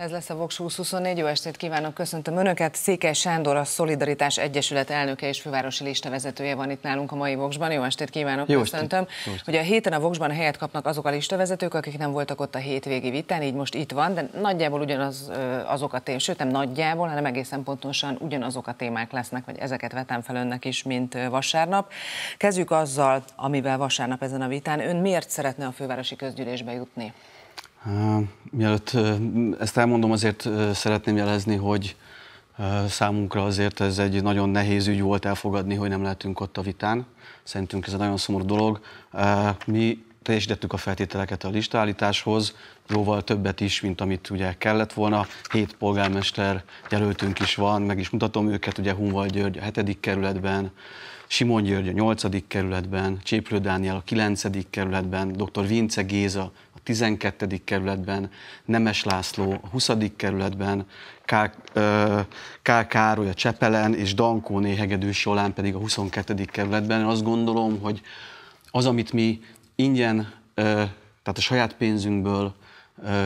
Ez lesz a Vox 2024. Jó estét kívánok, köszöntöm Önöket. Székely Sándor, a Szolidaritás Egyesület elnöke és fővárosi listavezetője van itt nálunk a mai Voxban. Jó estét kívánok, Jó köszöntöm. Estét. Hogy a héten a Voxban helyet kapnak azok a listavezetők, akik nem voltak ott a hétvégi vitán, így most itt van, de nagyjából ugyanaz azok a témák, sőt nem nagyjából, hanem egészen pontosan ugyanazok a témák lesznek, vagy ezeket vetem fel önnek is, mint vasárnap. Kezdjük azzal, amivel vasárnap ezen a vitán. Ön miért szeretne a fővárosi közgyűlésbe jutni? Mielőtt ezt elmondom, azért szeretném jelezni, hogy számunkra azért ez egy nagyon nehéz ügy volt elfogadni, hogy nem lehetünk ott a vitán. Szerintünk ez egy nagyon szomorú dolog. Mi teljesítettük a feltételeket a listállításhoz, jóval többet is, mint amit ugye kellett volna. Hét polgármester jelöltünk is van, meg is mutatom őket, ugye Hunval György a hetedik kerületben, Simon György a nyolcadik kerületben, Cséplő Dániel a kilencedik kerületben, dr. Vince Géza 12. kerületben, Nemes László a 20. kerületben, K. K. Károly a Csepelen, és Dankóné Hegedűs Solán pedig a 22. kerületben. Én azt gondolom, hogy az, amit mi ingyen, tehát a saját pénzünkből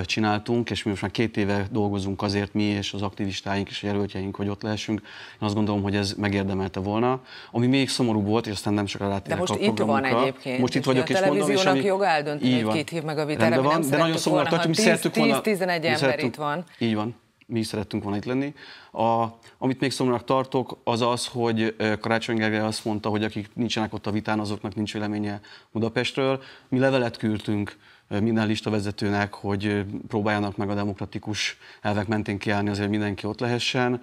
csináltunk, és mi most már két éve dolgozunk azért mi és az aktivistáink és a jelöltjeink, hogy ott lehessünk. Én azt gondolom, hogy ez megérdemelte volna. Ami még szomorú volt, és aztán nem sokára rátérek De most a itt van egyébként. Most itt vagyok, és, és mondom, és televíziónak ami... jog eldönteni, hogy két hív meg a vitára, van, nem de nagyon szomorú hogy mi szerettük volna... 10-11 ember itt van. Így van mi is szerettünk volna itt lenni. A, amit még szomorúnak tartok, az az, hogy Karácsony Gergely azt mondta, hogy akik nincsenek ott a vitán, azoknak nincs véleménye Budapestről. Mi levelet küldtünk minden listavezetőnek, hogy próbáljanak meg a demokratikus elvek mentén kiállni azért, hogy mindenki ott lehessen.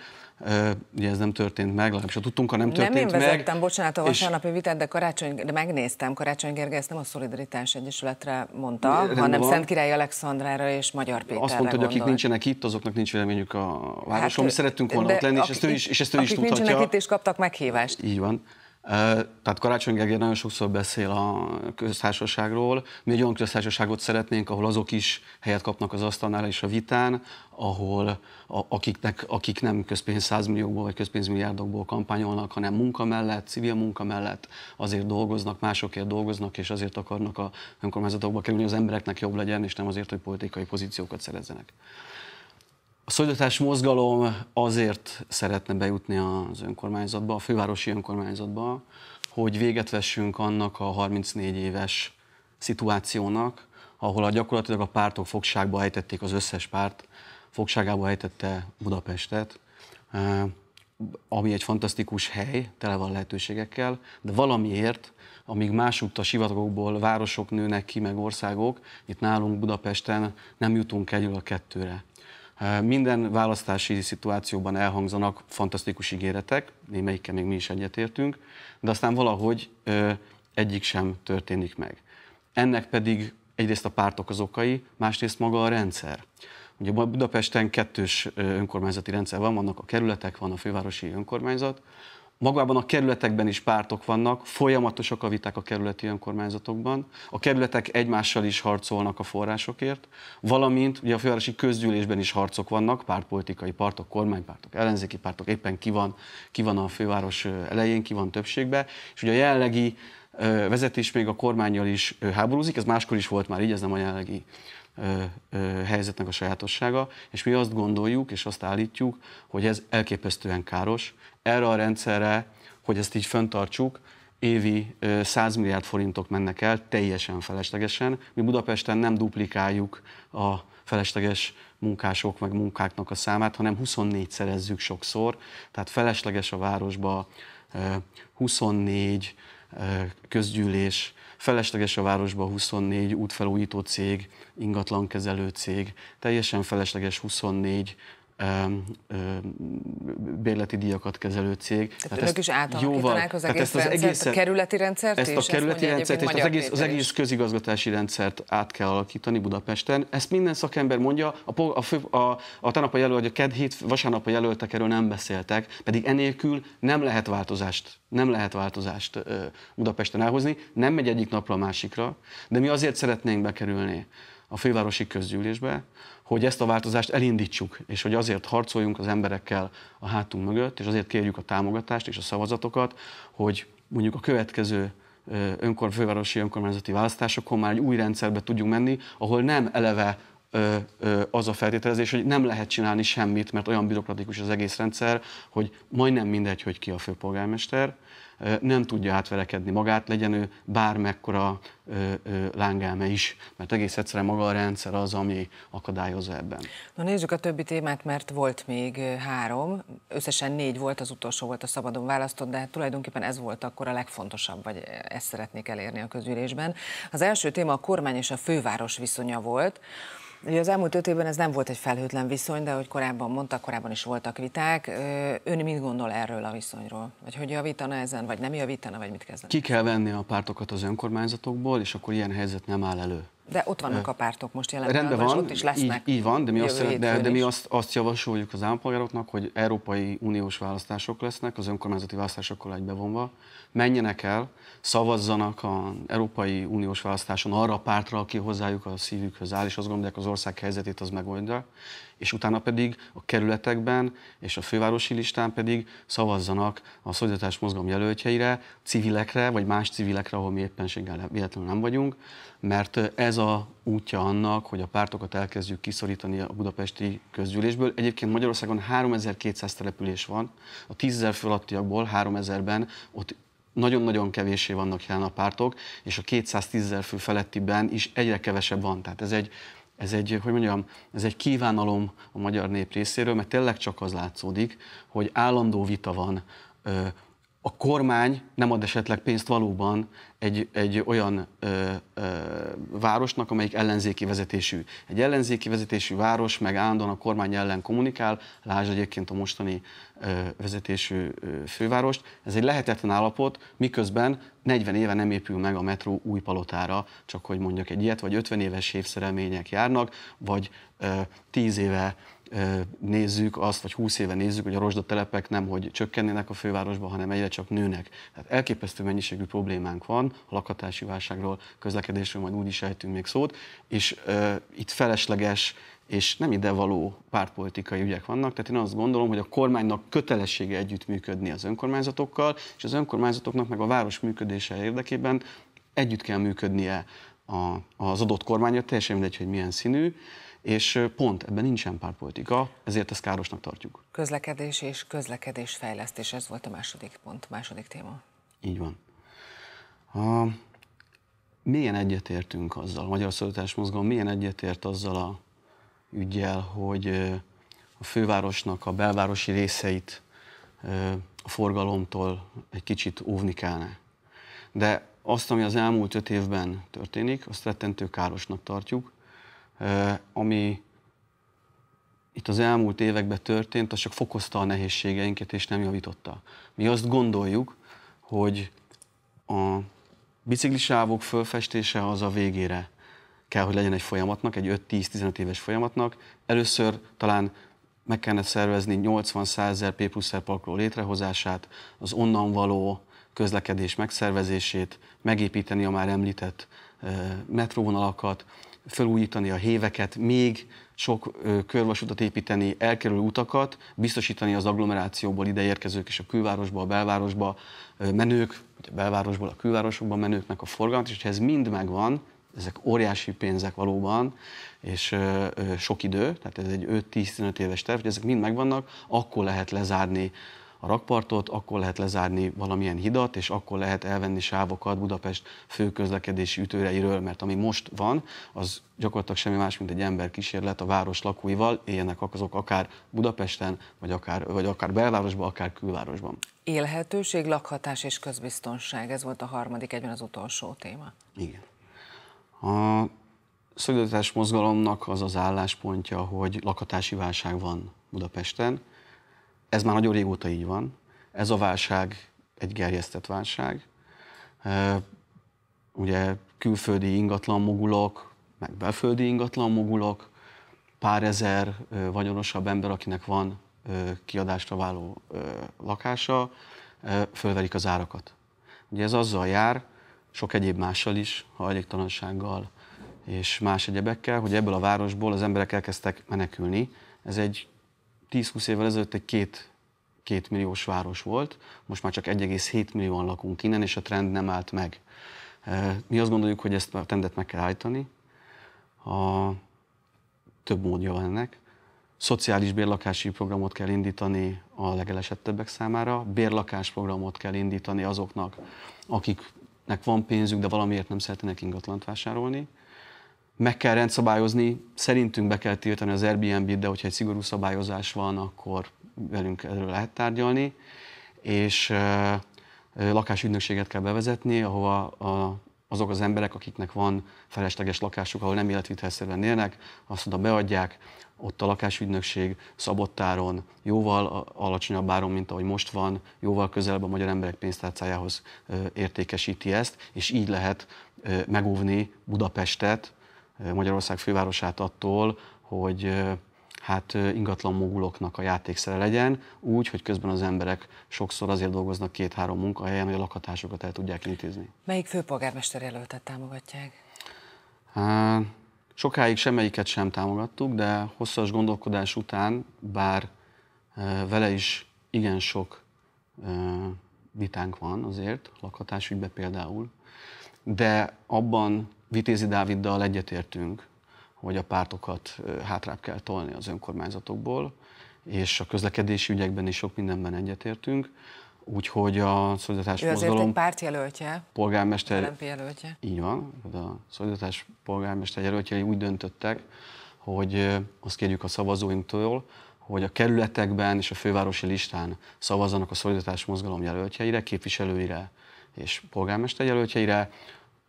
Ugye ez nem történt meg, legalábbis a tudtunk, ha nem történt meg. Nem én vezettem, meg, bocsánat, a vasárnapi vitát, de, karácsony, de megnéztem, Karácsony Gergely ezt nem a Szolidaritás Egyesületre mondta, hanem van. Szent Király Alexandrára és Magyar Péterre Azt mondta, hogy akik nincsenek itt, azoknak nincs véleményük a városról. Hát, Mi szerettünk volna ott lenni, és ezt ő is, és ezt ő is tudhatja. nincsenek itt, és kaptak meghívást. Így van. Tehát Karácsony Gergely nagyon sokszor beszél a köztársaságról. Mi egy olyan köztársaságot szeretnénk, ahol azok is helyet kapnak az asztalnál és a vitán, ahol a, akiknek, akik nem közpénz százmilliókból vagy közpénzmilliárdokból kampányolnak, hanem munka mellett, civil munka mellett azért dolgoznak, másokért dolgoznak, és azért akarnak a önkormányzatokba kerülni, hogy az embereknek jobb legyen, és nem azért, hogy politikai pozíciókat szerezzenek. A szolidatás mozgalom azért szeretne bejutni az önkormányzatba, a fővárosi önkormányzatba, hogy véget vessünk annak a 34 éves szituációnak, ahol a gyakorlatilag a pártok fogságba ejtették az összes párt, fogságába ejtette Budapestet, eh, ami egy fantasztikus hely, tele van lehetőségekkel, de valamiért, amíg másutt a sivatagokból városok nőnek ki, meg országok, itt nálunk Budapesten nem jutunk egyről a kettőre. Minden választási szituációban elhangzanak fantasztikus ígéretek, némelyikkel még mi is egyetértünk, de aztán valahogy egyik sem történik meg. Ennek pedig egyrészt a pártok az okai, másrészt maga a rendszer. Ugye Budapesten kettős önkormányzati rendszer van, vannak a kerületek, van a fővárosi önkormányzat, magában a kerületekben is pártok vannak, folyamatosak a viták a kerületi önkormányzatokban, a kerületek egymással is harcolnak a forrásokért, valamint ugye a fővárosi közgyűlésben is harcok vannak, pártpolitikai pártok, kormánypártok, ellenzéki pártok, éppen ki van, ki van a főváros elején, ki van többségbe, és ugye a jelenlegi vezetés még a kormányjal is háborúzik, ez máskor is volt már így, ez nem a jelenlegi helyzetnek a sajátossága, és mi azt gondoljuk és azt állítjuk, hogy ez elképesztően káros, erre a rendszerre, hogy ezt így föntartsuk, évi 100 milliárd forintok mennek el, teljesen feleslegesen. Mi Budapesten nem duplikáljuk a felesleges munkások meg munkáknak a számát, hanem 24 szerezzük sokszor, tehát felesleges a városba 24 közgyűlés, felesleges a városba 24 útfelújító cég, ingatlankezelő cég, teljesen felesleges 24 bérleti díjakat kezelő cég. Tehát ők is átalakítanák az egész az rendszert, egész, a kerületi rendszert Ezt a kerületi ezt rendszert, és az egész, az egész közigazgatási rendszert át kell alakítani Budapesten. Ezt minden szakember mondja, a, a, fő, a, a tanapa a jelölt, a ked hét jelöltek erről nem beszéltek, pedig enélkül nem lehet változást nem lehet változást Budapesten elhozni, nem megy egyik napra a másikra, de mi azért szeretnénk bekerülni a fővárosi közgyűlésbe, hogy ezt a változást elindítsuk, és hogy azért harcoljunk az emberekkel a hátunk mögött, és azért kérjük a támogatást és a szavazatokat, hogy mondjuk a következő önkor, fővárosi önkormányzati választásokon már egy új rendszerbe tudjunk menni, ahol nem eleve az a feltételezés, hogy nem lehet csinálni semmit, mert olyan bürokratikus az egész rendszer, hogy majdnem mindegy, hogy ki a főpolgármester, nem tudja átverekedni magát, legyen ő bármekkora lángelme is, mert egész egyszerűen maga a rendszer az, ami akadályozza ebben. Na nézzük a többi témát, mert volt még három, összesen négy volt, az utolsó volt a szabadon választott, de hát tulajdonképpen ez volt akkor a legfontosabb, vagy ezt szeretnék elérni a közülésben. Az első téma a kormány és a főváros viszonya volt. Ugye az elmúlt öt évben ez nem volt egy felhőtlen viszony, de hogy korábban mondtak, korábban is voltak viták. Ön mit gondol erről a viszonyról? Vagy hogy javítana ezen, vagy nem javítana, vagy mit kezdene? Ki kell venni a pártokat az önkormányzatokból, és akkor ilyen helyzet nem áll elő. De ott vannak a pártok most jelen Rendben van, ott is lesznek. Így, így van, de mi, azt, de, de mi azt, azt javasoljuk az állampolgároknak, hogy Európai Uniós választások lesznek, az önkormányzati választásokkal egybevonva, menjenek el, szavazzanak az Európai Uniós választáson arra a pártra, aki hozzájuk a szívükhöz áll, és azt gondolják, az ország helyzetét az megoldja, és utána pedig a kerületekben és a fővárosi listán pedig szavazzanak a szolidaritás mozgalom jelöltjeire, civilekre, vagy más civilekre, ahol mi éppenséggel véletlenül nem vagyunk, mert ez a útja annak, hogy a pártokat elkezdjük kiszorítani a budapesti közgyűlésből. Egyébként Magyarországon 3200 település van, a 10.000 fölöttiakból 3000-ben ott nagyon-nagyon kevésé vannak jelen a pártok, és a 210 ezer fő felettiben is egyre kevesebb van. Tehát ez egy ez egy, hogy mondjam, ez egy kívánalom a magyar nép részéről, mert tényleg csak az látszódik, hogy állandó vita van a kormány nem ad esetleg pénzt valóban egy, egy olyan ö, ö, városnak, amelyik ellenzéki vezetésű. Egy ellenzéki vezetésű város meg állandóan a kormány ellen kommunikál, lásd egyébként a mostani ö, vezetésű ö, fővárost. Ez egy lehetetlen állapot, miközben 40 éve nem épül meg a metró új palotára, csak hogy mondjak egy ilyet, vagy 50 éves évszerelmények járnak, vagy ö, 10 éve nézzük azt, vagy 20 éve nézzük, hogy a rozsdatelepek nem, hogy csökkennének a fővárosban, hanem egyre csak nőnek. Tehát elképesztő mennyiségű problémánk van, a lakhatási válságról, közlekedésről majd úgy is ejtünk még szót, és uh, itt felesleges és nem ide való pártpolitikai ügyek vannak, tehát én azt gondolom, hogy a kormánynak kötelessége együttműködni az önkormányzatokkal, és az önkormányzatoknak meg a város működése érdekében együtt kell működnie a, az adott kormányra, teljesen mindegy, hogy milyen színű, és pont ebben nincsen pártpolitika, ezért ezt károsnak tartjuk. Közlekedés és közlekedés fejlesztés, ez volt a második pont, második téma. Így van. A... milyen egyetértünk azzal, a Magyar Szolidaritás Mozgalom milyen egyetért azzal a ügyjel, hogy a fővárosnak a belvárosi részeit a forgalomtól egy kicsit óvni kellene. De azt, ami az elmúlt öt évben történik, azt rettentő károsnak tartjuk, ami itt az elmúlt években történt, az csak fokozta a nehézségeinket és nem javította. Mi azt gondoljuk, hogy a biciklisávok fölfestése az a végére kell, hogy legyen egy folyamatnak, egy 5-10-15 éves folyamatnak. Először talán meg kellene szervezni 80-100 ezer P plusz parkoló létrehozását, az onnan való közlekedés megszervezését, megépíteni a már említett metróvonalakat, felújítani a héveket, még sok körvasutat építeni, elkerülő utakat, biztosítani az agglomerációból ideérkezők és a külvárosba, a belvárosba menők, vagy a belvárosból a külvárosokba menőknek a forgalmat, és ha ez mind megvan, ezek óriási pénzek valóban, és sok idő, tehát ez egy 5-10-15 éves terv, hogy ezek mind megvannak, akkor lehet lezárni a rakpartot, akkor lehet lezárni valamilyen hidat, és akkor lehet elvenni sávokat Budapest főközlekedési ütőreiről, mert ami most van, az gyakorlatilag semmi más, mint egy ember kísérlet a város lakóival, éljenek azok akár Budapesten, vagy akár, vagy akár belvárosban, akár külvárosban. Élhetőség, lakhatás és közbiztonság, ez volt a harmadik, egyben az utolsó téma. Igen. A szolidaritás mozgalomnak az az álláspontja, hogy lakhatási válság van Budapesten, ez már nagyon régóta így van. Ez a válság egy gerjesztett válság. Ugye külföldi ingatlan mogulok, meg belföldi ingatlan mogulok, pár ezer vagyonosabb ember, akinek van kiadásra váló lakása, fölverik az árakat. Ugye ez azzal jár, sok egyéb mással is, hajléktalansággal és más egyebekkel, hogy ebből a városból az emberek elkezdtek menekülni. Ez egy 10-20 évvel ezelőtt egy két, két milliós város volt, most már csak 1,7 millióan lakunk innen, és a trend nem állt meg. Mi azt gondoljuk, hogy ezt a trendet meg kell állítani. A, több módja van ennek. Szociális bérlakási programot kell indítani a legelesettebbek számára, bérlakás programot kell indítani azoknak, akiknek van pénzük, de valamiért nem szeretnének ingatlant vásárolni meg kell rendszabályozni, szerintünk be kell tiltani az Airbnb-t, de hogyha egy szigorú szabályozás van, akkor velünk erről lehet tárgyalni, és lakásügynökséget kell bevezetni, ahova a, azok az emberek, akiknek van felesleges lakásuk, ahol nem életvitelszerűen élnek, azt oda beadják, ott a lakásügynökség szabottáron jóval alacsonyabb áron, mint ahogy most van, jóval közelebb a magyar emberek pénztárcájához értékesíti ezt, és így lehet megóvni Budapestet Magyarország fővárosát attól, hogy hát ingatlan moguloknak a játékszere legyen, úgy, hogy közben az emberek sokszor azért dolgoznak két-három munkahelyen, hogy a lakhatásokat el tudják intézni. Melyik főpolgármester jelöltet támogatják? Sokáig semmelyiket sem támogattuk, de hosszas gondolkodás után, bár vele is igen sok vitánk van azért, lakhatásügyben például, de abban Vitézi Dáviddal egyetértünk, hogy a pártokat hátrább kell tolni az önkormányzatokból, és a közlekedési ügyekben is sok mindenben egyetértünk. Úgyhogy a szolidatás mozgalom... Ő azért egy pártjelöltje, polgármester, jelöltje. Így van, a szolidatás polgármester jelöltjei úgy döntöttek, hogy azt kérjük a szavazóinktól, hogy a kerületekben és a fővárosi listán szavazzanak a szolidatás mozgalom jelöltjeire, képviselőire és polgármester jelöltjeire,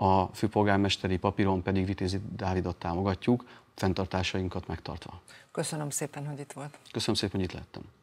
a főpolgármesteri papíron pedig Vitézi Dávidot támogatjuk, fenntartásainkat megtartva. Köszönöm szépen, hogy itt volt. Köszönöm szépen, hogy itt lettem.